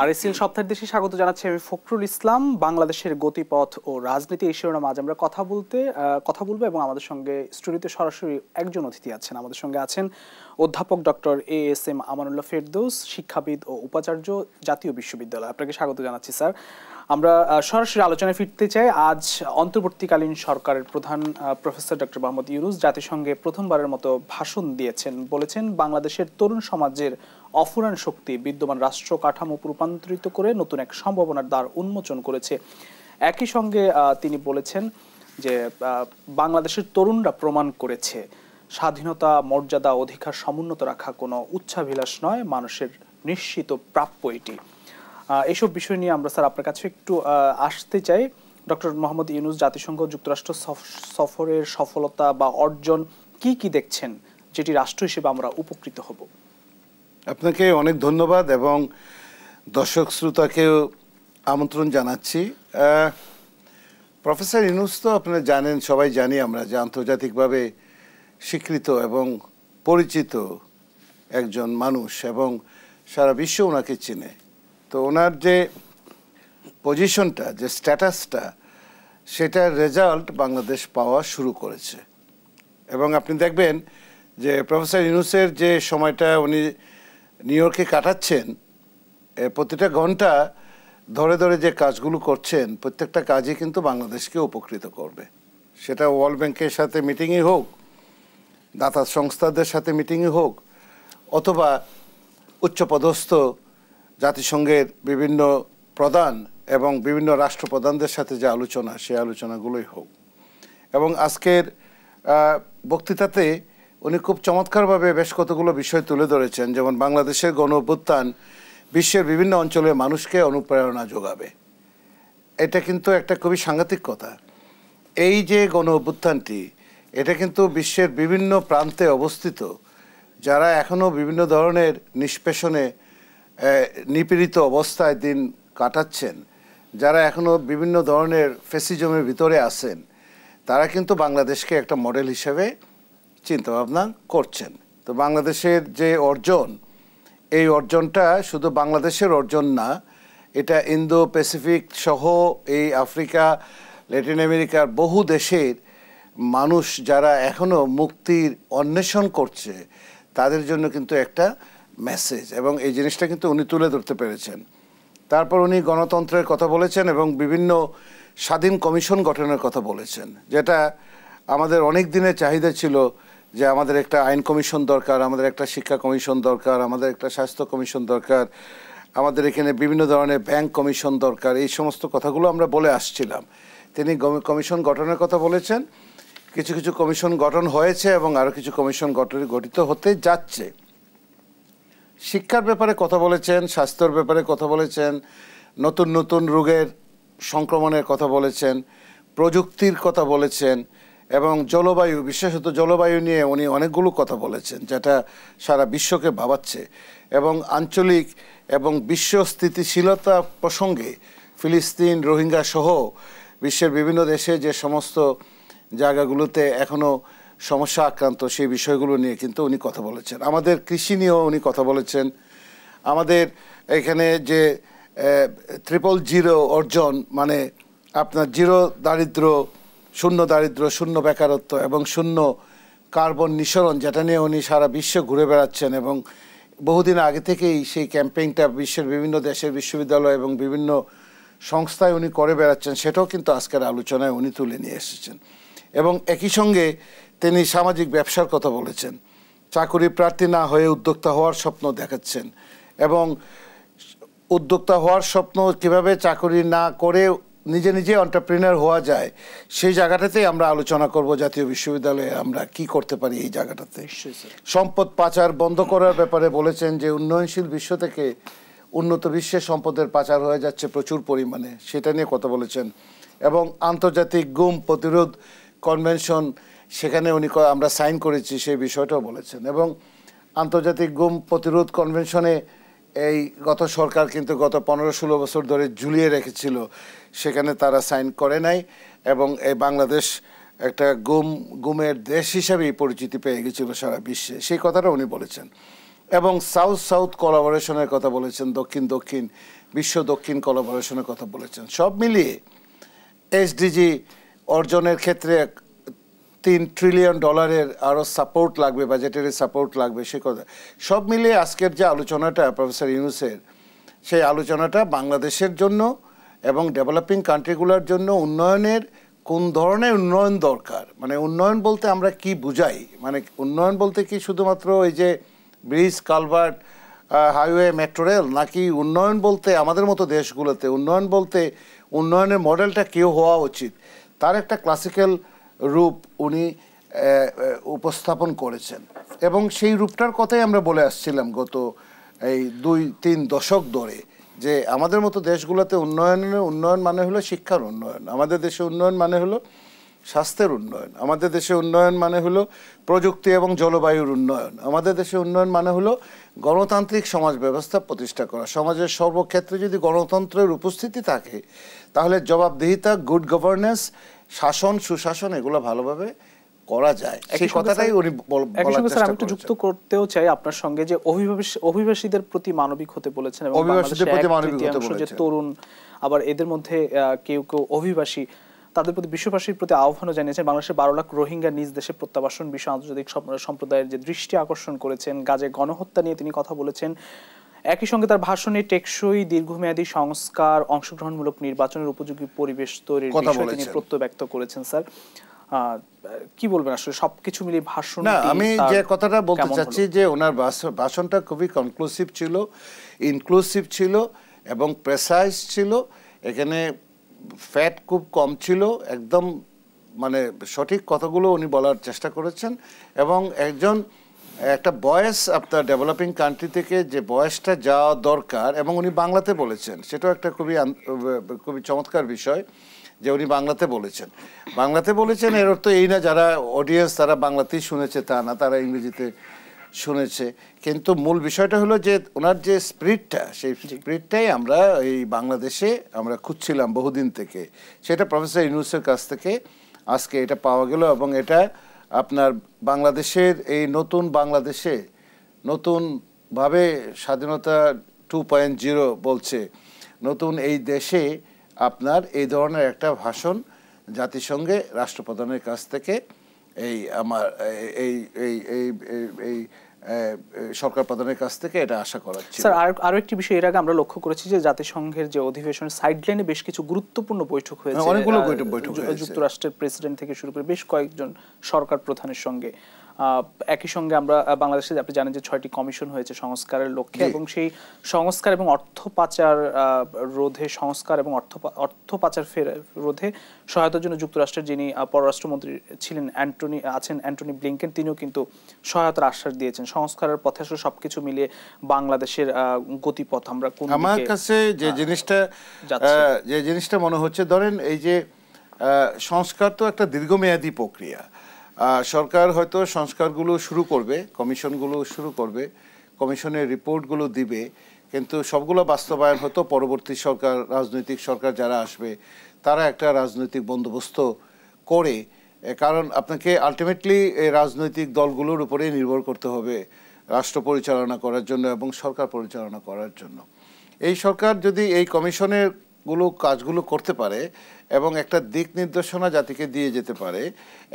আর এসিল সপ্তাহের দেশে স্বাগত জানাচ্ছি আমি ফখরুল ইসলাম বাংলাদেশের গতিপথ ও রাজনীতি এই শিরোনাম আজ আমরা কথা বলতে কথা বলবো এবং আমাদের সঙ্গে স্টুডিওতে সরাসরি একজন অতিথি আছেন আমাদের সঙ্গে আছেন অধ্যাপক doctor A S M Amanullah Ferdous শিক্ষাবিদ ও উপাচার্য জাতীয় বিশ্ববিদ্যালয় আপনাকে স্বাগত জানাচ্ছি স্যার আমরা সরাসরি আলোচনায় ফিরতে চাই আজ অন্তর্বর্তীকালীন সরকারের প্রধান প্রফেসর ডক্টর মোহাম্মদ ইউরুস জাতিসংঘে প্রথমবারের মতো ভাষণ দিয়েছেন বলেছেন বাংলাদেশের তরুণ সমাজের অফুরান শক্তি বিদ্যমান রাষ্ট্র কাঠামো রূপান্তরিত করে নতুন এক সম্ভাবনার দ্বার উন্মোচন করেছে একই সঙ্গে তিনি বলেছেন যে বাংলাদেশের তরুণরা প্রমাণ করেছে স্বাধীনতা মর্যাদা অধিকার সমুন্নত রাখা কোনো উচ্ছাভিলাস নয় মানুষের নিশ্চিত প্রাপ্য এটি এসব বিষয় নিয়ে আমরা স্যার আপনার কাছে একটু আসতে চাই ডক্টর মোহাম্মদ ইউনুস জাতিসংঘ যুক্তরাষ্ট্র সফরের সফলতা বা অর্জন কি কি দেখছেন যেটি রাষ্ট্র হিসেবে আমরা উপকৃত হব আপনাকে অনেক ধন্যবাদ এবং দর্শক শ্রোতাকেও আমন্ত্রণ জানাচ্ছি প্রফেসর ইনুস তো আপনারা জানেন সবাই জানি আমরা যে আন্তর্জাতিকভাবে স্বীকৃত এবং পরিচিত একজন মানুষ এবং সারা বিশ্ব ওনাকে চিনে তো ওনার যে পজিশনটা যে স্ট্যাটাসটা সেটার রেজাল্ট বাংলাদেশ পাওয়া শুরু করেছে এবং আপনি দেখবেন যে প্রফেসর ইনুসের যে সময়টা উনি নিউ ইয়র্কে কাটাচ্ছেন প্রতিটা ঘন্টা ধরে ধরে যে কাজগুলো করছেন প্রত্যেকটা কাজই কিন্তু বাংলাদেশকে উপকৃত করবে সেটা ওয়ার্ল্ড ব্যাংকের সাথে মিটিংই হোক দাতা সংস্থাদের সাথে মিটিংই হোক অথবা উচ্চপদস্থ জাতিসংঘের বিভিন্ন প্রধান এবং বিভিন্ন রাষ্ট্রপ্রধানদের সাথে যে আলোচনা সেই আলোচনাগুলোই হোক এবং আজকের বক্তৃতাতে উনি খুব চমৎকারভাবে বেশ কতগুলো বিষয় তুলে ধরেছেন যেমন বাংলাদেশের গণ অভ্যুত্থান বিশ্বের বিভিন্ন অঞ্চলের মানুষকে অনুপ্রেরণা যোগাবে এটা কিন্তু একটা খুবই সাংঘাতিক কথা এই যে গণ অভ্যুত্থানটি এটা কিন্তু বিশ্বের বিভিন্ন প্রান্তে অবস্থিত যারা এখনও বিভিন্ন ধরনের নিষ্পেষণে নিপীড়িত অবস্থায় দিন কাটাচ্ছেন যারা এখনও বিভিন্ন ধরনের ফেসিজমের ভিতরে আছেন তারা কিন্তু বাংলাদেশকে একটা মডেল হিসেবে চিন্তাভাবনা করছেন তো বাংলাদেশের যে অর্জন এই অর্জনটা শুধু বাংলাদেশের অর্জন না এটা ইন্দো প্যাসিফিক সহ এই আফ্রিকা ল্যাটিন আমেরিকার বহু দেশের মানুষ যারা এখনও মুক্তির অন্বেষণ করছে তাদের জন্য কিন্তু একটা মেসেজ এবং এই জিনিসটা কিন্তু উনি তুলে ধরতে পেরেছেন তারপর উনি গণতন্ত্রের কথা বলেছেন এবং বিভিন্ন স্বাধীন কমিশন গঠনের কথা বলেছেন যেটা আমাদের অনেক দিনের চাহিদা ছিল যে আমাদের একটা আইন কমিশন দরকার আমাদের একটা শিক্ষা কমিশন দরকার আমাদের একটা স্বাস্থ্য কমিশন দরকার আমাদের এখানে বিভিন্ন ধরনের ব্যাংক কমিশন দরকার এই সমস্ত কথাগুলো আমরা বলে আসছিলাম তিনি কমিশন গঠনের কথা বলেছেন কিছু কিছু কমিশন গঠন হয়েছে এবং আরও কিছু কমিশন গঠন গঠিত হতে যাচ্ছে শিক্ষার ব্যাপারে কথা বলেছেন স্বাস্থ্যর ব্যাপারে কথা বলেছেন নতুন নতুন রোগের সংক্রমণের কথা বলেছেন প্রযুক্তির কথা বলেছেন এবং জলবায়ু বিশেষত জলবায়ু নিয়ে উনি অনেকগুলো কথা বলেছেন যেটা সারা বিশ্বকে ভাবাচ্ছে এবং আঞ্চলিক এবং বিশ্ব স্থিতিশীলতা প্রসঙ্গে ফিলিস্তিন রোহিঙ্গা সহ বিশ্বের বিভিন্ন দেশে যে সমস্ত জায়গাগুলোতে এখনও সমস্যা আক্রান্ত সেই বিষয়গুলো নিয়ে কিন্তু উনি কথা বলেছেন আমাদের কৃষি নিয়েও উনি কথা বলেছেন আমাদের এখানে যে ট্রিপল জিরো অর্জন মানে আপনার জিরো দারিদ্র্য শূন্য দারিদ্র শূন্য বেকারত্ব এবং শূন্য কার্বন নিঃসরণ যেটা নিয়ে উনি সারা বিশ্বে ঘুরে বেড়াচ্ছেন এবং বহুদিন আগে থেকেই সেই ক্যাম্পেইনটা বিশ্বের বিভিন্ন দেশের বিশ্ববিদ্যালয় এবং বিভিন্ন সংস্থায় উনি করে বেড়াচ্ছেন সেটাও কিন্তু আজকের আলোচনায় উনি তুলে নিয়ে এসেছেন এবং একই সঙ্গে তিনি সামাজিক ব্যবসার কথা বলেছেন চাকুরি প্রার্থী না হয়ে উদ্যোক্তা হওয়ার স্বপ্ন দেখাচ্ছেন এবং উদ্যোক্তা হওয়ার স্বপ্ন কিভাবে চাকরি না করে নিজে নিজে অন্টারপ্রিনার হওয়া যায় সেই জায়গাটাতেই আমরা আলোচনা করব জাতীয় বিশ্ববিদ্যালয়ে আমরা কি করতে পারি এই জায়গাটাতে সম্পদ পাচার বন্ধ করার ব্যাপারে বলেছেন যে উন্নয়নশীল বিশ্ব থেকে উন্নত বিশ্বে সম্পদের পাচার হয়ে যাচ্ছে প্রচুর পরিমাণে সেটা নিয়ে কথা বলেছেন এবং আন্তর্জাতিক গুম প্রতিরোধ কনভেনশন সেখানে উনি আমরা সাইন করেছি সেই বিষয়টাও বলেছেন এবং আন্তর্জাতিক গুম প্রতিরোধ কনভেনশনে এই গত সরকার কিন্তু গত পনেরো ষোলো বছর ধরে ঝুলিয়ে রেখেছিল সেখানে তারা সাইন করে নাই এবং এই বাংলাদেশ একটা গুম গুমের দেশ হিসাবেই পরিচিতি পেয়ে গেছিল সারা বিশ্বে সেই কথাটা উনি বলেছেন এবং সাউথ সাউথ কলাবরেশনের কথা বলেছেন দক্ষিণ দক্ষিণ বিশ্ব দক্ষিণ কলাবরেশনের কথা বলেছেন সব মিলিয়ে এসডিজি অর্জনের ক্ষেত্রে তিন ট্রিলিয়ন ডলারের আরও সাপোর্ট লাগবে বাজেটের সাপোর্ট লাগবে সে কথা সব মিলিয়ে আজকের যে আলোচনাটা প্রফেসর ইউনুসের সেই আলোচনাটা বাংলাদেশের জন্য এবং ডেভেলপিং কান্ট্রিগুলোর জন্য উন্নয়নের কোন ধরনের উন্নয়ন দরকার মানে উন্নয়ন বলতে আমরা কি বুঝাই মানে উন্নয়ন বলতে কি শুধুমাত্র ওই যে bridge culvert highway metro rail নাকি উন্নয়ন বলতে আমাদের মতো দেশগুলোতে উন্নয়ন বলতে উন্নয়নের মডেলটা কেউ হওয়া উচিত তার একটা ক্লাসিক্যাল রূপ উনি উপস্থাপন করেছেন এবং সেই রূপটার কথাই আমরা বলে আসছিলাম গত এই দুই তিন দশক ধরে যে আমাদের মতো দেশগুলোতে উন্নয়নের উন্নয়ন মানে হলো শিক্ষার উন্নয়ন আমাদের দেশে উন্নয়ন মানে হলো স্বাস্থ্যের উন্নয়ন আমাদের দেশে উন্নয়ন মানে হলো প্রযুক্তি এবং জলবায়ুর উন্নয়ন আমাদের দেশে উন্নয়ন মানে হলো গণতান্ত্রিক সমাজ ব্যবস্থা প্রতিষ্ঠা করা সমাজের সর্বক্ষেত্রে যদি গণতন্ত্রের উপস্থিতি থাকে তাহলে জবাবদিহিতা গুড গভর্নেন্স শাসন সুশাসন এগুলো ভালোভাবে করা যায় সেই কথাটাই উনি বলার চেষ্টা একটু যুক্ত করতেও চাই আপনার সঙ্গে যে অভিবাসী অভিবাসীদের প্রতি মানবিক হতে বলেছেন এবং অভিবাসীদের প্রতি মানবিক হতে বলেছেন যে তরুণ আবার এদের মধ্যে কেউ কেউ অভিবাসী তাদের প্রতি বিশ্ববাসীর প্রতি আহ্বানও জানিয়েছেন বাংলাদেশের বারো লাখ রোহিঙ্গা নিজ দেশে প্রত্যাবাসন বিষয়ে আন্তর্জাতিক সম্প্রদায়ের যে দৃষ্টি আকর্ষণ করেছেন গাজে গণহত্যা নিয়ে তিনি কথা বলেছেন একই সঙ্গে তার ভাষণে টেকসই দীর্ঘমেয়াদী সংস্কার অংশগ্রহণমূলক নির্বাচনের উপযোগী পরিবেশ তৈরির বিষয়ে তিনি প্রত্যয় ব্যক্ত করেছেন স্যার কি বলবেন আসলে সবকিছু মিলিয়ে ভাষণ না আমি যে কথাটা বলতে চাচ্ছি যে ওনার ভাষণটা খুবই কনক্লুসিভ ছিল ইনক্লুসিভ ছিল এবং প্রেসাইজ ছিল এখানে ফ্যাট খুব কম ছিল একদম মানে সঠিক কথাগুলো উনি বলার চেষ্টা করেছেন এবং একজন একটা বয়স আপনার ডেভেলপিং কান্ট্রি থেকে যে বয়সটা যাওয়া দরকার এবং উনি বাংলাতে বলেছেন সেটাও একটা খুবই খুবই চমৎকার বিষয় যে উনি বাংলাতে বলেছেন বাংলাতে বলেছেন এর অর্থ এই না যারা অডিয়েন্স তারা বাংলাতেই শুনেছে তা না তারা ইংরেজিতে শুনেছে কিন্তু মূল বিষয়টা হলো যে ওনার যে স্পিরিটটা সেই স্পিরিটটাই আমরা এই বাংলাদেশে আমরা খুঁজছিলাম বহুদিন থেকে সেটা প্রফেসর ইউনুসের কাছ থেকে আজকে এটা পাওয়া গেল এবং এটা আপনার বাংলাদেশের এই নতুন বাংলাদেশে নতুনভাবে স্বাধীনতা টু পয়েন্ট জিরো বলছে নতুন এই দেশে আপনার এই ধরনের একটা ভাষণ জাতিসংঘে রাষ্ট্রপ্রধানের কাছ থেকে এই আমার এই এই এই সরকার প্রধানের কাছ থেকে এটা আশা করা স্যার আরো একটি বিষয় এর আগে আমরা লক্ষ্য করেছি যে জাতিসংঘের যে অধিবেশন সাইডলাইনে বেশ কিছু গুরুত্বপূর্ণ বৈঠক হয়েছে হ্যাঁ, অনেকগুলো বৈঠক যুক্তরাষ্ট্রের প্রেসিডেন্ট থেকে শুরু করে বেশ কয়েকজন সরকার প্রধানের সঙ্গে একই সঙ্গে আমরা বাংলাদেশে আপনি জানেন যে ছয়টি কমিশন হয়েছে সংস্কারের লক্ষ্যে এবং সেই সংস্কার এবং অর্থ পাচার রোধে সংস্কার এবং অর্থ অর্থ পাচার ফের রোধে সহায়তার জন্য যুক্তরাষ্ট্রের যিনি পররাষ্ট্রমন্ত্রী ছিলেন অ্যান্টনি আছেন অ্যান্টনি ব্লিঙ্কেন তিনিও কিন্তু সহায়তার আশ্বাস দিয়েছেন সংস্কারের পথে আসলে সবকিছু মিলিয়ে বাংলাদেশের গতিপথ আমরা কোন আমার কাছে যে জিনিসটা যে জিনিসটা মনে হচ্ছে ধরেন এই যে সংস্কার তো একটা দীর্ঘমেয়াদী প্রক্রিয়া সরকার হয়তো সংস্কারগুলো শুরু করবে কমিশনগুলো শুরু করবে কমিশনের রিপোর্টগুলো দিবে কিন্তু সবগুলো বাস্তবায়ন হতো পরবর্তী সরকার রাজনৈতিক সরকার যারা আসবে তারা একটা রাজনৈতিক বন্দোবস্ত করে কারণ আপনাকে আলটিমেটলি এই রাজনৈতিক দলগুলোর উপরে নির্ভর করতে হবে রাষ্ট্র পরিচালনা করার জন্য এবং সরকার পরিচালনা করার জন্য এই সরকার যদি এই কমিশনের গুলো কাজগুলো করতে পারে এবং একটা দিক নির্দেশনা জাতিকে দিয়ে যেতে পারে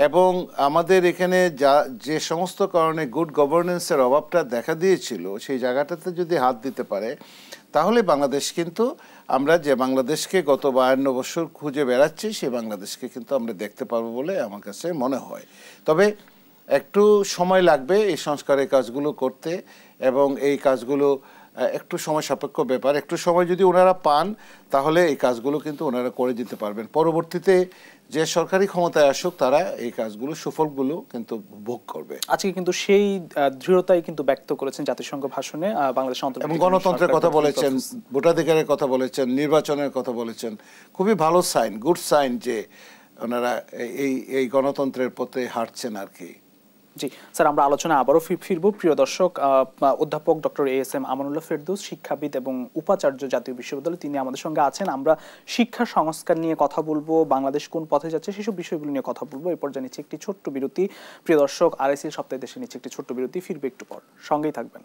এবং আমাদের এখানে যা যে সমস্ত কারণে গুড গভর্নেন্সের অভাবটা দেখা দিয়েছিল সেই জায়গাটাতে যদি হাত দিতে পারে তাহলে বাংলাদেশ কিন্তু আমরা যে বাংলাদেশকে গত বায়ান্ন বছর খুঁজে বেড়াচ্ছি সেই বাংলাদেশকে কিন্তু আমরা দেখতে পারবো বলে আমার কাছে মনে হয় তবে একটু সময় লাগবে এই সংস্কারের কাজগুলো করতে এবং এই কাজগুলো একটু সময় সাপেক্ষ ব্যাপার একটু সময় যদি ওনারা পান তাহলে এই কাজগুলো কিন্তু ওনারা করে দিতে পারবেন পরবর্তীতে যে সরকারি ক্ষমতায় আসুক তারা এই কাজগুলো সুফলগুলো কিন্তু ভোগ করবে আজকে কিন্তু সেই দৃঢ়তাই কিন্তু ব্যক্ত করেছেন জাতিসংঘ ভাষণে বাংলাদেশ এবং গণতন্ত্রের কথা বলেছেন ভোটাধিকারের কথা বলেছেন নির্বাচনের কথা বলেছেন খুবই ভালো সাইন গুড সাইন যে ওনারা এই এই গণতন্ত্রের পথে হাঁটছেন আর কি জি স্যার আমরা আলোচনা আবারও ফিরব প্রিয় দর্শক অধ্যাপক doctor A S M Amanullah Ferdous শিক্ষাবিদ এবং উপাচার্য জাতীয় বিশ্ববিদ্যালয় তিনি আমাদের সঙ্গে আছেন আমরা শিক্ষা সংস্কার নিয়ে কথা বলবো বাংলাদেশ কোন পথে যাচ্ছে সেসব বিষয়গুলো নিয়ে কথা বলবো এরপর জানিয়েছি একটি ছোট্ট বিরতি প্রিয় দর্শক আরএসির সপ্তাহে দেশে নিচ্ছে একটি ছোট্ট বিরতি ফিরবে একটু পর সঙ্গেই থাকবেন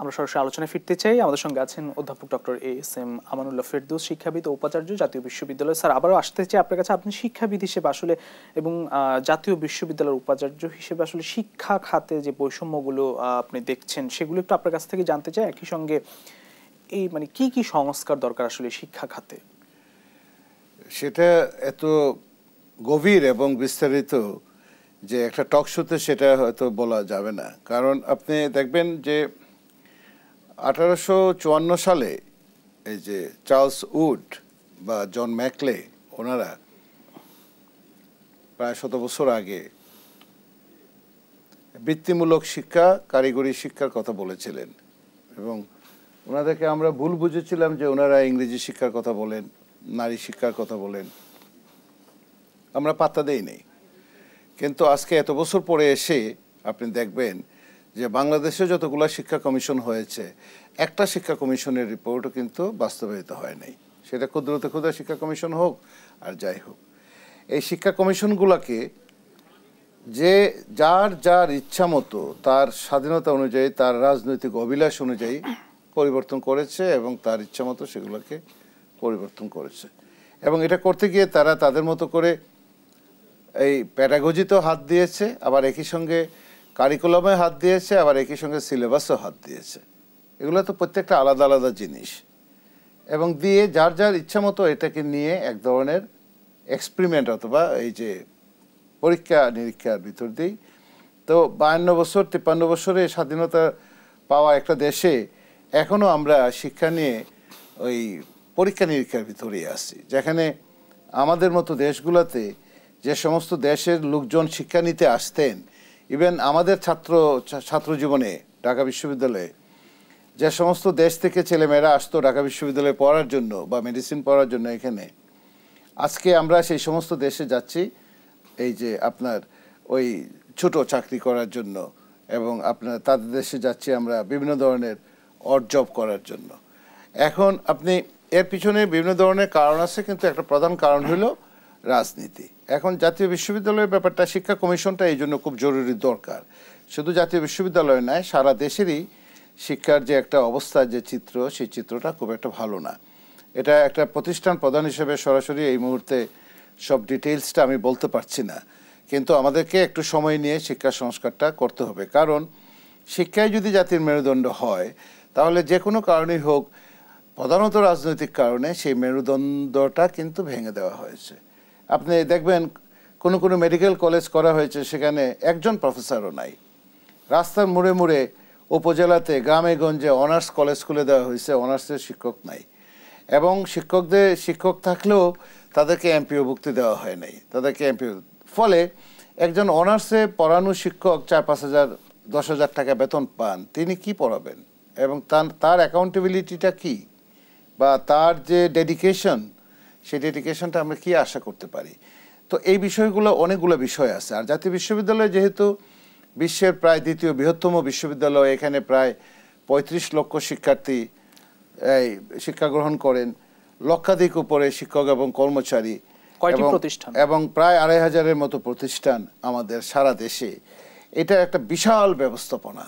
আমরা সরাসরি আলোচনায় ফিরতে চাই আমাদের সঙ্গে আছেন অধ্যাপক doctor A S M Amanullah Ferdous শিক্ষাবিদ ও উপাচার্য জাতীয় বিশ্ববিদ্যালয় স্যার আবারও আসতে চাই আপনার কাছে আপনি শিক্ষাবিদ হিসেবে আসলে এবং জাতীয় বিশ্ববিদ্যালয়ের উপাচার্য হিসেবে আসলে শিক্ষা খাতে যে বৈষম্যগুলো আপনি দেখছেন সেগুলো একটু আপনার কাছ থেকে জানতে চাই একই সঙ্গে এই মানে কি কি সংস্কার দরকার আসলে শিক্ষা খাতে সেটা এত গভীর এবং বিস্তারিত যে একটা টক শোতে সেটা হয়তো বলা যাবে না কারণ আপনি দেখবেন যে আঠারোশো সালে এই যে চার্লস উড বা জন ম্যাকলে ওনারা প্রায় শত বছর আগে বৃত্তিমূলক শিক্ষা কারিগরি শিক্ষার কথা বলেছিলেন এবং ওনাদেরকে আমরা ভুল বুঝেছিলাম যে ওনারা ইংরেজি শিক্ষার কথা বলেন নারী শিক্ষার কথা বলেন আমরা পাত্তা দেই নেই কিন্তু আজকে এত বছর পরে এসে আপনি দেখবেন যে বাংলাদেশে যতগুলো শিক্ষা কমিশন হয়েছে একটা শিক্ষা কমিশনের রিপোর্টও কিন্তু বাস্তবায়িত হয় নাই সেটা ক্ষুদ্রতে ক্ষুদ্র শিক্ষা কমিশন হোক আর যাই হোক এই শিক্ষা কমিশনগুলোকে যে যার যার ইচ্ছা মতো তার স্বাধীনতা অনুযায়ী তার রাজনৈতিক অভিলাষ অনুযায়ী পরিবর্তন করেছে এবং তার ইচ্ছা মতো সেগুলোকে পরিবর্তন করেছে এবং এটা করতে গিয়ে তারা তাদের মতো করে এই প্যারাগজিতেও হাত দিয়েছে আবার একই সঙ্গে কারিকুলামে হাত দিয়েছে আবার একই সঙ্গে সিলেবাসও হাত দিয়েছে এগুলো তো প্রত্যেকটা আলাদা আলাদা জিনিস এবং দিয়ে যার যার ইচ্ছা মতো এটাকে নিয়ে এক ধরনের এক্সপেরিমেন্ট অথবা এই যে পরীক্ষা নিরীক্ষার ভিতর দিয়েই তো বায়ান্ন বছর তিপ্পান্ন বছরে স্বাধীনতা পাওয়া একটা দেশে এখনও আমরা শিক্ষা নিয়ে ওই পরীক্ষা নিরীক্ষার ভিতরে আসছি যেখানে আমাদের মতো দেশগুলোতে যে সমস্ত দেশের লোকজন শিক্ষা নিতে আসতেন ইভেন আমাদের ছাত্র ছাত্র জীবনে ঢাকা বিশ্ববিদ্যালয়ে যে সমস্ত দেশ থেকে ছেলেমেয়েরা আসতো ঢাকা বিশ্ববিদ্যালয়ে পড়ার জন্য বা মেডিসিন পড়ার জন্য এখানে আজকে আমরা সেই সমস্ত দেশে যাচ্ছি এই যে আপনার ওই ছোট চাকরি করার জন্য এবং আপনার তাদের দেশে যাচ্ছি আমরা বিভিন্ন ধরনের অড জব করার জন্য এখন আপনি এর পিছনে বিভিন্ন ধরনের কারণ আছে কিন্তু একটা প্রধান কারণ হলো রাজনীতি এখন জাতীয় বিশ্ববিদ্যালয়ের ব্যাপারটা শিক্ষা কমিশনটা এই জন্য খুব জরুরি দরকার শুধু জাতীয় বিশ্ববিদ্যালয় নয় সারা দেশেরই শিক্ষার যে একটা অবস্থা যে চিত্র সেই চিত্রটা খুব একটা ভালো না এটা একটা প্রতিষ্ঠান প্রধান হিসেবে সরাসরি এই মুহূর্তে সব ডিটেলসটা আমি বলতে পারছি না কিন্তু আমাদেরকে একটু সময় নিয়ে শিক্ষা সংস্কারটা করতে হবে কারণ শিক্ষায় যদি জাতির মেরুদণ্ড হয় তাহলে যে কোনো কারণেই হোক প্রধানত রাজনৈতিক কারণে সেই মেরুদণ্ডটা কিন্তু ভেঙে দেওয়া হয়েছে আপনি দেখবেন কোনো কোনো মেডিকেল কলেজ করা হয়েছে সেখানে একজন প্রফেসরও নাই রাস্তার মোড়ে মোড়ে উপজেলাতে গ্রামে গঞ্জে অনার্স কলেজ খুলে দেওয়া হয়েছে অনার্সের শিক্ষক নাই এবং শিক্ষকদের শিক্ষক থাকলেও তাদেরকে এমপিওভুক্তি দেওয়া হয় নাই তাদেরকে এমপিও ফলে একজন অনার্সে পড়ানো শিক্ষক চার পাঁচ হাজার দশ হাজার টাকা বেতন পান তিনি কি পড়াবেন এবং তার তার অ্যাকাউন্টেবিলিটিটা কি বা তার যে ডেডিকেশন সেই ডেডিকেশনটা আমরা কি আশা করতে পারি তো এই বিষয়গুলো অনেকগুলো বিষয় আছে আর জাতীয় বিশ্ববিদ্যালয় যেহেতু বিশ্বের প্রায় দ্বিতীয় বৃহত্তম বিশ্ববিদ্যালয় এখানে প্রায় ৩৫ লক্ষ শিক্ষার্থী এই শিক্ষা গ্রহণ করেন লক্ষাধিক উপরে শিক্ষক এবং কর্মচারী প্রতিষ্ঠান এবং প্রায় আড়াই হাজারের মতো প্রতিষ্ঠান আমাদের সারা দেশে এটা একটা বিশাল ব্যবস্থাপনা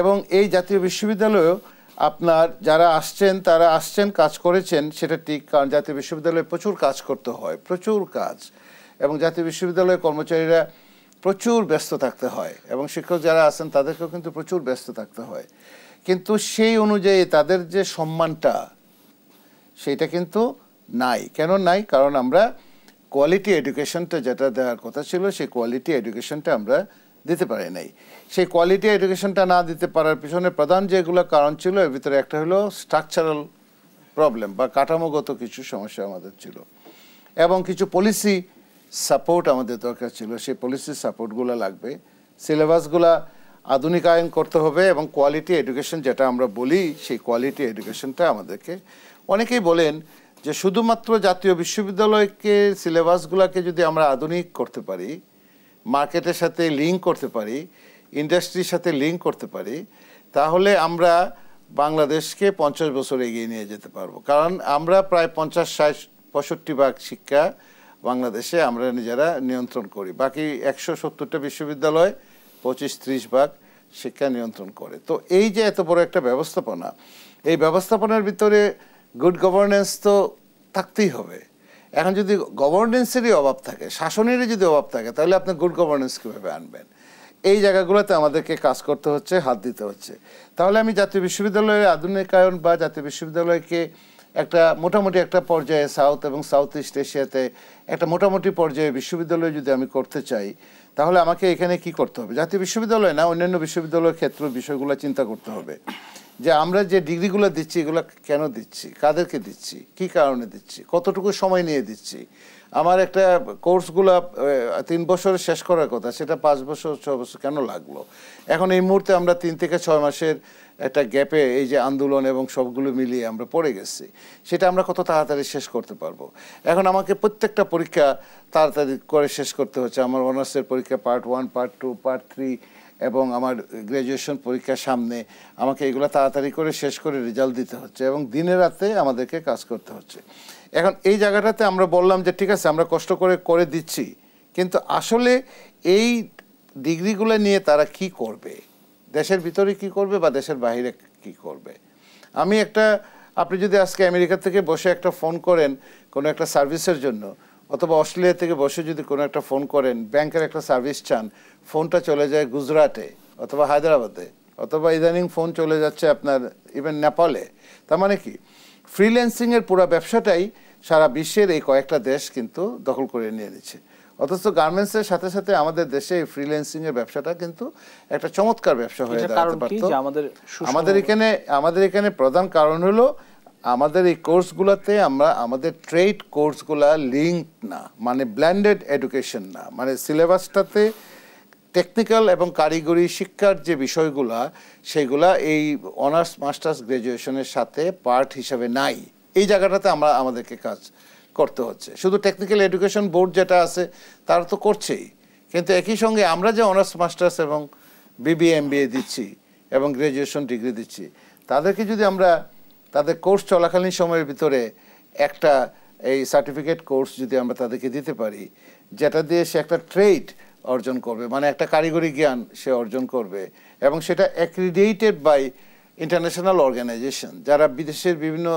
এবং এই জাতীয় বিশ্ববিদ্যালয়েও আপনার যারা আসছেন তারা আসছেন কাজ করেছেন সেটা ঠিক কারণ জাতীয় বিশ্ববিদ্যালয়ে প্রচুর কাজ করতে হয় প্রচুর কাজ এবং জাতীয় বিশ্ববিদ্যালয়ের কর্মচারীরা প্রচুর ব্যস্ত থাকতে হয় এবং শিক্ষক যারা আছেন তাদেরকেও কিন্তু প্রচুর ব্যস্ত থাকতে হয় কিন্তু সেই অনুযায়ী তাদের যে সম্মানটা সেইটা কিন্তু নাই কেন নাই কারণ আমরা কোয়ালিটি এডুকেশনটা যেটা দেওয়ার কথা ছিল সেই কোয়ালিটি এডুকেশনটা আমরা দিতে পারে নাই সেই কোয়ালিটি এডুকেশনটা না দিতে পারার পিছনে প্রধান যেগুলো কারণ ছিল এর ভিতরে একটা হলো স্ট্রাকচারাল প্রবলেম বা কাঠামোগত কিছু সমস্যা আমাদের ছিল এবং কিছু পলিসি সাপোর্ট আমাদের দরকার ছিল সেই পলিসি সাপোর্টগুলো লাগবে সিলেবাসগুলা আধুনিকায়ন করতে হবে এবং কোয়ালিটি এডুকেশন যেটা আমরা বলি সেই কোয়ালিটি এডুকেশনটা আমাদেরকে অনেকেই বলেন যে শুধুমাত্র জাতীয় বিশ্ববিদ্যালয়কে সিলেবাসগুলোকে যদি আমরা আধুনিক করতে পারি মার্কেটের সাথে লিঙ্ক করতে পারি ইন্ডাস্ট্রির সাথে লিঙ্ক করতে পারি তাহলে আমরা বাংলাদেশকে পঞ্চাশ বছর এগিয়ে নিয়ে যেতে পারবো কারণ আমরা প্রায় পঞ্চাশ ষাট পঁয়ষট্টি ভাগ শিক্ষা বাংলাদেশে আমরা নিজেরা নিয়ন্ত্রণ করি বাকি একশো সত্তরটা বিশ্ববিদ্যালয় পঁচিশ ত্রিশ ভাগ শিক্ষা নিয়ন্ত্রণ করে তো এই যে এত বড় একটা ব্যবস্থাপনা এই ব্যবস্থাপনার ভিতরে গুড গভর্নেন্স তো থাকতেই হবে এখন যদি গভর্নেন্সেরই অভাব থাকে শাসনেরই যদি অভাব থাকে তাহলে আপনি গুড গভর্নেন্স কীভাবে আনবেন এই জায়গাগুলোতে আমাদেরকে কাজ করতে হচ্ছে হাত দিতে হচ্ছে তাহলে আমি জাতীয় বিশ্ববিদ্যালয়ের আধুনিকায়ন বা জাতীয় বিশ্ববিদ্যালয়কে একটা মোটামুটি একটা পর্যায়ে সাউথ এবং সাউথ ইস্ট এশিয়াতে একটা মোটামুটি পর্যায়ে বিশ্ববিদ্যালয় যদি আমি করতে চাই তাহলে আমাকে এখানে কি করতে হবে জাতীয় বিশ্ববিদ্যালয় না অন্যান্য বিশ্ববিদ্যালয়ের ক্ষেত্র বিষয়গুলো চিন্তা করতে হবে যে আমরা যে ডিগ্রিগুলো দিচ্ছি এগুলো কেন দিচ্ছি কাদেরকে দিচ্ছি কি কারণে দিচ্ছি কতটুকু সময় নিয়ে দিচ্ছি আমার একটা কোর্সগুলো তিন বছরে শেষ করার কথা সেটা পাঁচ বছর ছ বছর কেন লাগলো এখন এই মুহূর্তে আমরা তিন থেকে ছয় মাসের একটা গ্যাপে এই যে আন্দোলন এবং সবগুলো মিলিয়ে আমরা পড়ে গেছি সেটা আমরা কত তাড়াতাড়ি শেষ করতে পারবো এখন আমাকে প্রত্যেকটা পরীক্ষা তাড়াতাড়ি করে শেষ করতে হচ্ছে আমার অনার্সের পরীক্ষা part one part two part three এবং আমার গ্র্যাজুয়েশন পরীক্ষার সামনে আমাকে এগুলো তাড়াতাড়ি করে শেষ করে রেজাল্ট দিতে হচ্ছে এবং দিনে রাতে আমাদেরকে কাজ করতে হচ্ছে এখন এই জায়গাটাতে আমরা বললাম যে ঠিক আছে আমরা কষ্ট করে করে দিচ্ছি কিন্তু আসলে এই ডিগ্রিগুলো নিয়ে তারা কি করবে দেশের ভিতরে কি করবে বা দেশের বাহিরে কি করবে আমি একটা আপনি যদি আজকে আমেরিকা থেকে বসে একটা ফোন করেন কোনো একটা সার্ভিসের জন্য অথবা অস্ট্রেলিয়া থেকে বসে যদি কোনো একটা ফোন করেন ব্যাংকের একটা সার্ভিস চান ফোনটা চলে যায় গুজরাটে অথবা হায়দ্রাবাদে অথবা ইদানিং ফোন চলে যাচ্ছে আপনার ইভেন নেপালে তার মানে কি ফ্রিল্যান্সিংয়ের পুরো ব্যবসাটাই সারা বিশ্বের এই কয়েকটা দেশ কিন্তু দখল করে নিয়ে নিচ্ছে অথচ গার্মেন্টসের সাথে সাথে আমাদের দেশে এই ফ্রিল্যান্সিং এর ব্যবসাটা কিন্তু একটা চমৎকার ব্যবসা হয়ে দাঁড়াতে পারত আমাদের এখানে আমাদের এখানে প্রধান কারণ হলো আমাদের এই কোর্সগুলোতে আমরা আমাদের ট্রেড কোর্সগুলা লিঙ্ক না মানে ব্ল্যান্ডেড এডুকেশন না মানে সিলেবাসটাতে টেকনিক্যাল এবং কারিগরি শিক্ষার যে বিষয়গুলা সেগুলা এই অনার্স মাস্টার্স গ্রাজুয়েশনের সাথে পার্ট হিসাবে নাই এই জায়গাটাতে আমরা আমাদেরকে কাজ করতে হচ্ছে শুধু টেকনিক্যাল এডুকেশন বোর্ড যেটা আছে তারা তো করছেই কিন্তু একই সঙ্গে আমরা যে অনার্স মাস্টার্স এবং বিবিএমবিএ দিচ্ছি এবং গ্রাজুয়েশন ডিগ্রি দিচ্ছি তাদেরকে যদি আমরা তাদের কোর্স চলাকালীন সময়ের ভিতরে একটা এই সার্টিফিকেট কোর্স যদি আমরা তাদেরকে দিতে পারি যেটা দিয়ে সে একটা ট্রেড অর্জন করবে মানে একটা কারিগরি জ্ঞান সে অর্জন করবে এবং সেটা অ্যাক্রিডিয়েটেড বাই ইন্টারন্যাশনাল অর্গানাইজেশন যারা বিদেশের বিভিন্ন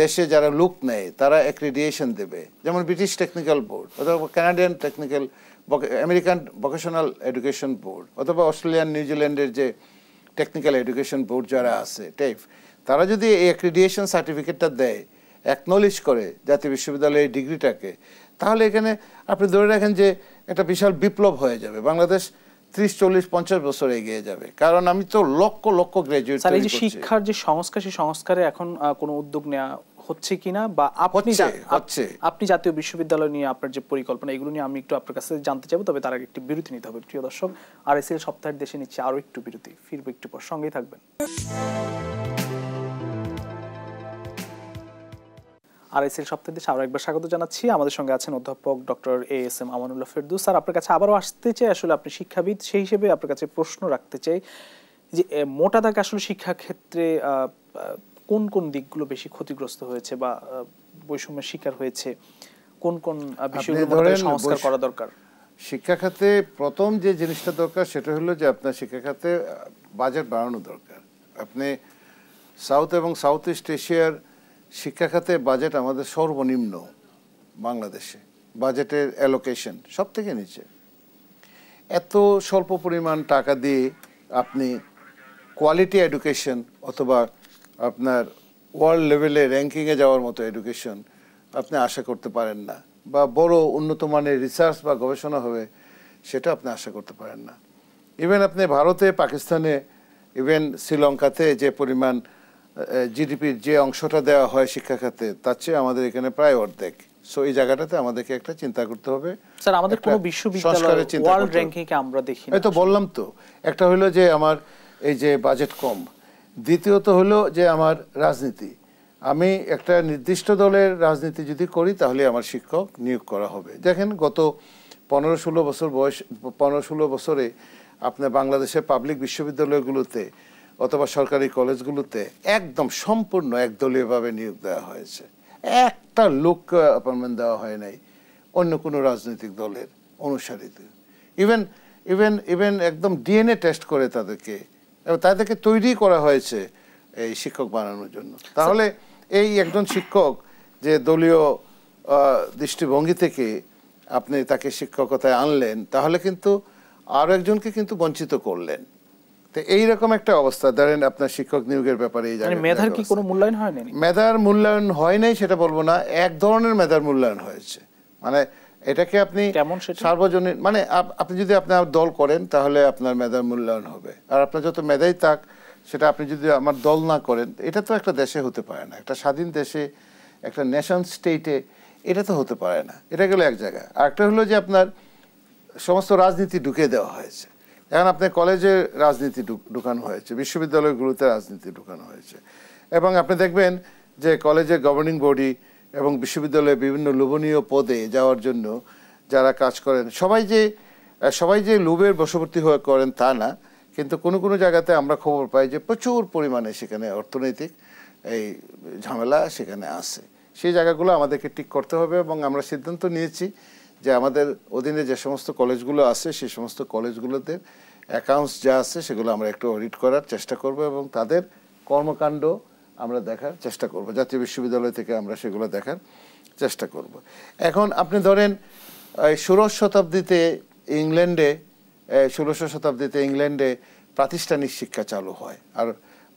দেশে যারা লুক নেয় তারা অ্যাক্রিডিয়েশন দেবে যেমন ব্রিটিশ টেকনিক্যাল বোর্ড অথবা Canadian technical American vocational education board অথবা অস্ট্রেলিয়ান নিউজিল্যান্ডের যে টেকনিক্যাল এডুকেশন বোর্ড যারা আছে টেফ তারা যদি এই অ্যাক্রিডিয়েশন সার্টিফিকেটটা দেয় অ্যাকনোলেজ করে জাতীয় বিশ্ববিদ্যালয়ের ডিগ্রিটাকে তাহলে এখানে আপনি ধরে রাখেন যে একটা বিশাল বিপ্লব হয়ে যাবে বাংলাদেশ ত্রিশ চল্লিশ পঞ্চাশ বছর এগিয়ে যাবে কারণ আমি তো লক্ষ লক্ষ গ্রাজুয়েট শিক্ষার যে সংস্কার সেই সংস্কারে এখন কোনো উদ্যোগ নেওয়া হচ্ছে কিনা বা আপনি হচ্ছে আপনি জাতীয় বিশ্ববিদ্যালয় নিয়ে আপনার যে পরিকল্পনা এগুলো নিয়ে আমি একটু আপনার কাছে জানতে চাইবো তবে তার আগে একটি বিরতি নিতে হবে প্রিয় দর্শক আর এসএল সপ্তাহের দেশে নিচ্ছে আরও একটু বিরতি ফিরবো একটু পর সঙ্গেই থাকবেন আর আরএসএল সপ্তাহ দেশে আরো একবার স্বাগত জানাচ্ছি আমাদের সঙ্গে আছেন অধ্যাপক doctor A S M Amanullah ফেরদু স্যার আপনার কাছে আবারও আসতে চাই আসলে আপনি শিক্ষাবিদ সেই হিসেবে আপনার কাছে প্রশ্ন রাখতে চাই যে মোটা দাগে আসলে শিক্ষাক্ষেত্রে কোন কোন দিকগুলো বেশি ক্ষতিগ্রস্ত হয়েছে বা বৈষম্যের শিকার হয়েছে কোন কোন বিষয়গুলো সংস্কার করা দরকার খাতে প্রথম যে জিনিসটা দরকার সেটা হলো যে আপনার খাতে বাজেট বাড়ানো দরকার আপনি সাউথ এবং সাউথ ইস্ট এশিয়ার খাতে বাজেট আমাদের সর্বনিম্ন বাংলাদেশে বাজেটের অ্যালোকেশন সব থেকে নিচে এত স্বল্প পরিমাণ টাকা দিয়ে আপনি কোয়ালিটি এডুকেশন অথবা আপনার ওয়ার্ল্ড লেভেলে র্যাঙ্কিংয়ে যাওয়ার মতো এডুকেশন আপনি আশা করতে পারেন না বা বড় উন্নত মানের রিসার্চ বা গবেষণা হবে সেটা আপনি আশা করতে পারেন না ইভেন আপনি ভারতে পাকিস্তানে ইভেন শ্রীলঙ্কাতে যে পরিমাণ জিডিপির যে অংশটা দেওয়া হয় শিক্ষা খাতে তার চেয়ে আমাদের এখানে প্রায় অর্ধেক সো এই জায়গাটাতে আমাদেরকে একটা চিন্তা করতে হবে স্যার আমাদের কোনো বিশ্ববিদ্যালয় ওয়ার্ল্ড র‍্যাঙ্কিং আমরা দেখি না তো বললাম তো একটা হলো যে আমার এই যে বাজেট কম দ্বিতীয়ত হলো যে আমার রাজনীতি আমি একটা নির্দিষ্ট দলের রাজনীতি যদি করি তাহলে আমার শিক্ষক নিয়োগ করা হবে দেখেন গত পনেরো ষোলো বছর বয়স পনেরো ষোলো বছরে আপনার বাংলাদেশের পাবলিক বিশ্ববিদ্যালয়গুলোতে অথবা সরকারি কলেজগুলোতে একদম সম্পূর্ণ একদলীয়ভাবে নিয়োগ দেওয়া হয়েছে একটা লোক অ্যাপয়েন্টমেন্ট দেওয়া হয় নাই অন্য কোনো রাজনৈতিক দলের অনুসারিত ইভেন ইভেন ইভেন একদম ডিএনএ টেস্ট করে তাদেরকে এবং তাদেরকে তৈরি করা হয়েছে এই শিক্ষক বানানোর জন্য তাহলে এই একজন শিক্ষক যে দলীয় দৃষ্টিভঙ্গি থেকে আপনি তাকে শিক্ষকতায় আনলেন তাহলে কিন্তু আরও একজনকে কিন্তু বঞ্চিত করলেন তো এইরকম একটা অবস্থা ধরেন আপনার শিক্ষক নিয়োগের ব্যাপারে এই মানে মেধার কি কোনো মূল্যায়ন হয়নি মেধার মূল্যায়ন হয় নাই সেটা বলবো না এক ধরনের মেধার মূল্যায়ন হয়েছে মানে এটাকে আপনি সার্বজনীন মানে আপনি যদি আপনার দল করেন তাহলে আপনার মেধার মূল্যায়ন হবে আর আপনার যত মেধাই থাক সেটা আপনি যদি আমার দল না করেন এটা তো একটা দেশে হতে পারে না একটা স্বাধীন দেশে একটা ন্যাশন স্টেটে এটা তো হতে পারে না এটা গেলো এক জায়গা আর একটা হলো যে আপনার সমস্ত রাজনীতি ঢুকে দেওয়া হয়েছে এখন আপনার কলেজে রাজনীতি ঢুকানো হয়েছে বিশ্ববিদ্যালয়গুলোতে রাজনীতি ঢুকানো হয়েছে এবং আপনি দেখবেন যে কলেজের গভর্নিং বডি এবং বিশ্ববিদ্যালয়ে বিভিন্ন লোভনীয় পদে যাওয়ার জন্য যারা কাজ করেন সবাই যে সবাই যে লোভের বশবর্তী হয়ে করেন তা না কিন্তু কোনো কোনো জায়গাতে আমরা খবর পাই যে প্রচুর পরিমাণে সেখানে অর্থনৈতিক এই ঝামেলা সেখানে আছে সেই জায়গাগুলো আমাদেরকে ঠিক করতে হবে এবং আমরা সিদ্ধান্ত নিয়েছি যে আমাদের অধীনে যে সমস্ত কলেজগুলো আছে সেই সমস্ত কলেজগুলোতে অ্যাকাউন্টস যা আছে সেগুলো আমরা একটু অডিট করার চেষ্টা করব এবং তাদের কর্মকাণ্ড আমরা দেখার চেষ্টা করব জাতীয় বিশ্ববিদ্যালয় থেকে আমরা সেগুলো দেখার চেষ্টা করব এখন আপনি ধরেন ষোড়শ শতাব্দীতে ইংল্যান্ডে ষোলোশো শতাব্দীতে ইংল্যান্ডে প্রাতিষ্ঠানিক শিক্ষা চালু হয় আর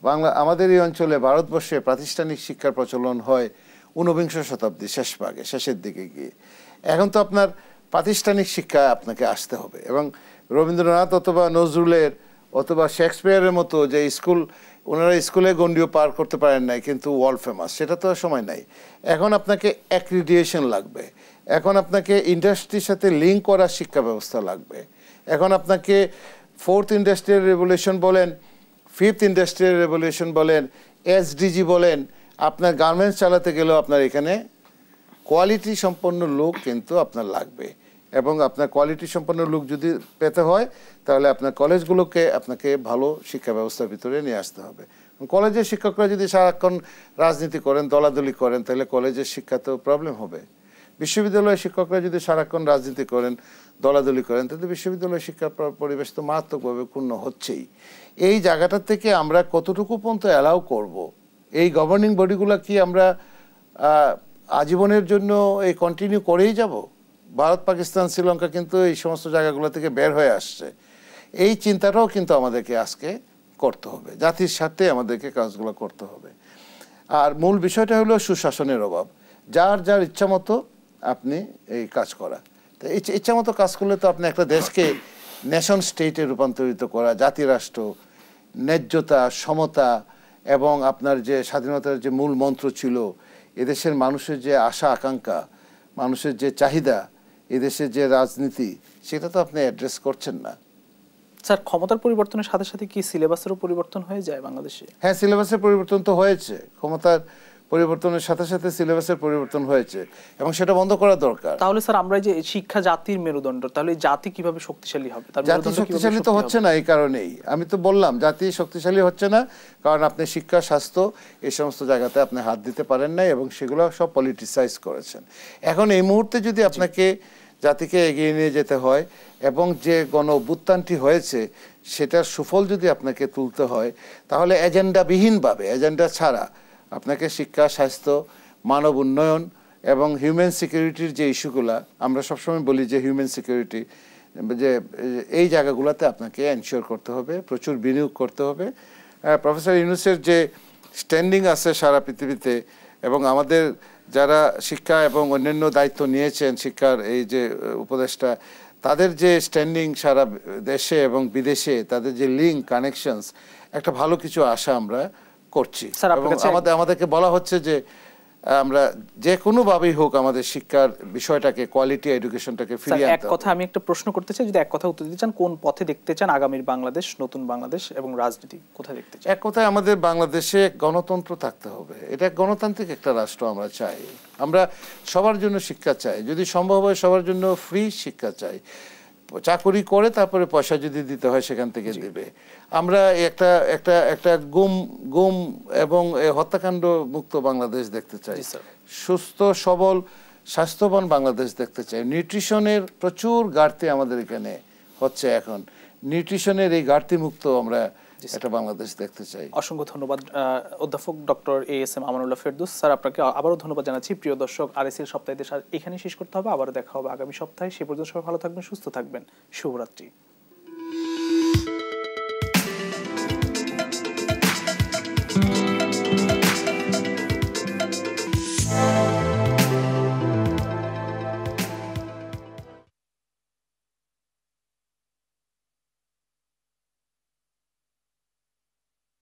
বাংলা আমাদের এই অঞ্চলে ভারতবর্ষে প্রাতিষ্ঠানিক শিক্ষার প্রচলন হয় ঊনবিংশ শতাব্দীর শেষ ভাগে শেষের দিকে গিয়ে এখন তো আপনার প্রাতিষ্ঠানিক শিক্ষা আপনাকে আসতে হবে এবং রবীন্দ্রনাথ অথবা নজরুলের অথবা শেক্সপিয়ারের মতো যে স্কুল ওনারা স্কুলে গণ্ডিও পার করতে পারেন নাই কিন্তু ওয়ার্ল্ড ফেমাস সেটা তো সময় নাই এখন আপনাকে অ্যাক্রিডিয়েশন লাগবে এখন আপনাকে ইন্ডাস্ট্রির সাথে লিঙ্ক করার শিক্ষা ব্যবস্থা লাগবে এখন আপনাকে ফোর্থ ইন্ডাস্ট্রিয়াল রেভলিউশন বলেন ফিফথ ইন্ডাস্ট্রিয়াল রেভলিউশন বলেন এসডিজি বলেন আপনার গার্মেন্টস চালাতে গেলেও আপনার এখানে কোয়ালিটি সম্পন্ন লোক কিন্তু আপনার লাগবে এবং আপনার কোয়ালিটি সম্পন্ন লোক যদি পেতে হয় তাহলে আপনার কলেজগুলোকে আপনাকে ভালো শিক্ষা ব্যবস্থার ভিতরে নিয়ে আসতে হবে কলেজের শিক্ষকরা যদি সারাক্ষণ রাজনীতি করেন দলাদলি করেন তাহলে কলেজের তো প্রবলেম হবে বিশ্ববিদ্যালয়ের শিক্ষকরা যদি সারাক্ষণ রাজনীতি করেন দলাদলি করেন তাহলে বিশ্ববিদ্যালয় শিক্ষা পরিবেশ তো মারাত্মকভাবে ক্ষুণ্ণ হচ্ছেই এই জায়গাটা থেকে আমরা কতটুকু পর্যন্ত অ্যালাউ করব। এই গভর্নিং বডিগুলো কি আমরা আজীবনের জন্য এই কন্টিনিউ করেই যাব ভারত পাকিস্তান শ্রীলঙ্কা কিন্তু এই সমস্ত জায়গাগুলো থেকে বের হয়ে আসছে এই চিন্তাটাও কিন্তু আমাদেরকে আজকে করতে হবে জাতির সাথে আমাদেরকে কাজগুলো করতে হবে আর মূল বিষয়টা হলো সুশাসনের অভাব যার যার ইচ্ছা মতো আপনি এই কাজ করা তো ইচ্ছা মতো কাজ করলে তো আপনি একটা দেশকে ন্যাশন স্টেটে রূপান্তরিত করা জাতিরাষ্ট্র ন্যায্যতা সমতা এবং আপনার যে স্বাধীনতার যে মূল মন্ত্র ছিল এদেশের মানুষের যে আশা আকাঙ্ক্ষা মানুষের যে চাহিদা এদেশের যে রাজনীতি সেটা তো আপনি অ্যাড্রেস করছেন না স্যার ক্ষমতার পরিবর্তনের সাথে সাথে কি সিলেবাসেরও পরিবর্তন হয়ে যায় বাংলাদেশে হ্যাঁ সিলেবাসের পরিবর্তন তো হয়েছে ক্ষমতার পরিবর্তনের সাথে সাথে সিলেবাসের পরিবর্তন হয়েছে এবং সেটা বন্ধ করা দরকার তাহলে স্যার আমরা যে শিক্ষা জাতির মেরুদণ্ড তাহলে জাতি কিভাবে শক্তিশালী হবে জাতি শক্তিশালী তো হচ্ছে না এই কারণেই আমি তো বললাম জাতি শক্তিশালী হচ্ছে না কারণ আপনি শিক্ষা স্বাস্থ্য এই সমস্ত জায়গাতে আপনি হাত দিতে পারেন নাই এবং সেগুলো সব পলিটিসাইজ করেছেন এখন এই মুহূর্তে যদি আপনাকে জাতিকে এগিয়ে নিয়ে যেতে হয় এবং যে গণ অভ্যুত্থানটি হয়েছে সেটার সুফল যদি আপনাকে তুলতে হয় তাহলে এজেন্ডাবিহীনভাবে এজেন্ডা ছাড়া আপনাকে শিক্ষা স্বাস্থ্য মানব উন্নয়ন এবং হিউম্যান সিকিউরিটির যে ইস্যুগুলা আমরা সবসময় বলি যে হিউম্যান সিকিউরিটি যে এই জায়গাগুলোতে আপনাকে এনশিওর করতে হবে প্রচুর বিনিয়োগ করতে হবে প্রফেসর ইউনুসের যে স্ট্যান্ডিং আছে সারা পৃথিবীতে এবং আমাদের যারা শিক্ষা এবং অন্যান্য দায়িত্ব নিয়েছেন শিক্ষার এই যে উপদেষ্টা তাদের যে স্ট্যান্ডিং সারা দেশে এবং বিদেশে তাদের যে লিঙ্ক কানেকশনস একটা ভালো কিছু আশা আমরা করছি আমাদের আমাদেরকে বলা হচ্ছে যে আমরা যে কোনো ভাবেই হোক আমাদের শিক্ষার বিষয়টাকে কোয়ালিটি এডুকেশনটাকে ফিরিয়ে এক কথা আমি একটা প্রশ্ন করতে চাই যদি এক কথা উত্তর দিতে চান কোন পথে দেখতে চান আগামীর বাংলাদেশ নতুন বাংলাদেশ এবং রাজনীতি কোথায় দেখতে চান এক কথায় আমাদের বাংলাদেশে গণতন্ত্র থাকতে হবে এটা গণতান্ত্রিক একটা রাষ্ট্র আমরা চাই আমরা সবার জন্য শিক্ষা চাই যদি সম্ভব হয় সবার জন্য ফ্রি শিক্ষা চাই চাকরি করে তারপরে পয়সা যদি দিতে হয় সেখান থেকে দেবে আমরা একটা একটা একটা গুম গুম এবং হত্যাকাণ্ড মুক্ত বাংলাদেশ দেখতে চাই সুস্থ সবল স্বাস্থ্যবান বাংলাদেশ দেখতে চাই নিউট্রিশনের প্রচুর ঘাটতি আমাদের এখানে হচ্ছে এখন নিউট্রিশনের এই ঘাটতি মুক্ত আমরা একটা বাংলাদেশ দেখতে চাই অসংখ্য ধন্যবাদ অধ্যাপক doctor A S M Amanullah Ferdous sir আপনাকে আবারও ধন্যবাদ জানাচ্ছি প্রিয় দর্শক আর এস এর সপ্তাহে এখানে শেষ করতে হবে আবারও দেখা হবে আগামী সপ্তাহে সে পর্যন্ত সবাই ভালো থাকবেন সুস্থ থাকবেন শুভরাত্রি